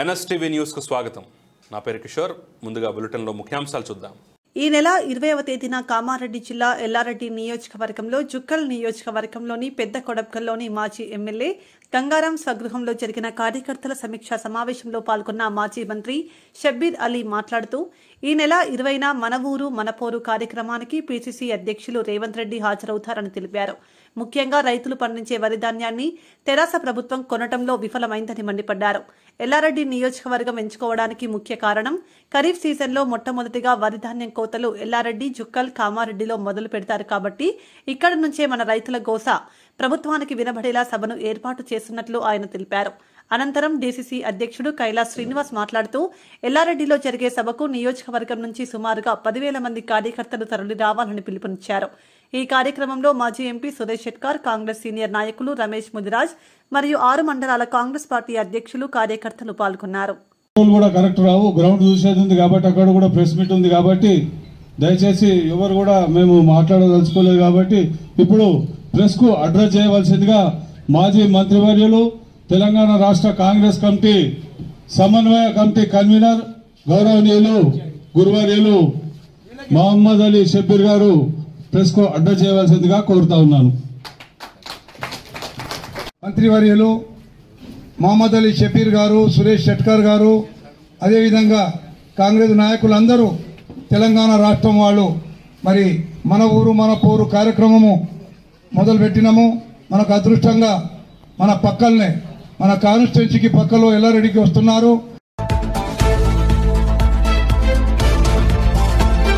NSTV న్యూస్కు స్వాగతం నా పేరు కిషోర్ ముందుగా బులెటిన్లో ముఖ్యాంశాలు చూద్దాం ఈ నెల ఇరవైవ తేదీన కామారెడ్డి జిల్లా ఎల్లారెడ్డి నియోజకవర్గంలో జుక్కల్ నియోజకవర్గంలోని పెద్ద కొడప్కల్లోని మాజీ ఎమ్మెల్యే గంగారాం స్వగృహంలో జరిగిన కార్యకర్తల సమీక్ష సమావేశంలో పాల్గొన్న మాజీ మంత్రి షబ్బీర్ అలీ మాట్లాడుతూ ఈ నెల ఇరవైన మన ఊరు మన పోరు కార్యక్రమానికి పీసీసీ అధ్యక్షులు రేవంత్ రెడ్డి హాజరవుతారని తెలిపారు ముఖ్యంగా రైతులు పండించే వరి ధాన్యాన్ని తెరాస ప్రభుత్వం కొనటంలో విఫలమైందని మండిపడ్డారు ఎల్లారెడ్డి నియోజకవర్గం ఎంచుకోవడానికి ముఖ్య కారణం ఖరీఫ్ సీజన్లో మొట్టమొదటిగా వరి ధాన్యం కోతలు ఎల్లారెడ్డి జుక్కల్ కామారెడ్డిలో మొదలు పెడతారు కాబట్టి ఇక్కడ నుంచే మన రైతుల గోస ప్రభుత్వానికి వినబడేలా సభను ఏర్పాటు చేస్తున్నట్లు ఆయన తెలిపారు అనంతరం డీసీసీ అధ్యక్షుడు కైలాస్ శ్రీనివాస్ మాట్లాడుతూ ఎల్లారెడ్డిలో జరిగే సభకు నియోజకవర్గం నుంచి సుమారుగా పదివేల మంది కార్యకర్తలు తరలి రావాలని పిలుపునిచ్చారు ఈ కార్యక్రమంలో మాజీ ఎంపీ సురేష్ షెట్కార్ కాంగ్రెస్ సీనియర్ నాయకులు రమేష్ ముదిరాజ్ మరియు ఆరు మండలాల కాంగ్రెస్ పార్టీ అధ్యక్షులు కార్యకర్తలు పాల్గొన్నారు కూడా కరెక్ట్ రావు గ్రౌండ్ చూసేది ఉంది కాబట్టి అక్కడ కూడా ప్రెస్ మీట్ ఉంది కాబట్టి దయచేసి ఎవరు కూడా మేము మాట్లాడదలుచుకోలేదు కాబట్టి ఇప్పుడు కు అడ్రస్ చేయవలసిందిగా మాజీ మంత్రివర్యులు తెలంగాణ రాష్ట్ర కాంగ్రెస్ కమిటీ సమన్వయ కమిటీ కన్వీనర్ గౌరవనీయులు గురువర్యులు మహమ్మద్ అలీ షబ్బీర్ గారు కో అడ్డ చేయవలసిందిగా కోరుతా ఉన్నాను మంత్రివర్యులు మహమ్మద్ అలీ షబీర్ గారు సురేష్ షెట్కర్ గారు అదేవిధంగా కాంగ్రెస్ నాయకులందరూ తెలంగాణ రాష్ట్రం వాళ్ళు మరి మన ఊరు మన పోరు కార్యక్రమము మొదలుపెట్టినము మనకు అదృష్టంగా మన పక్కల్నే మన కాన్స్టిట్యున్సీకి పక్కలో ఎల్లారెడ్డికి వస్తున్నారు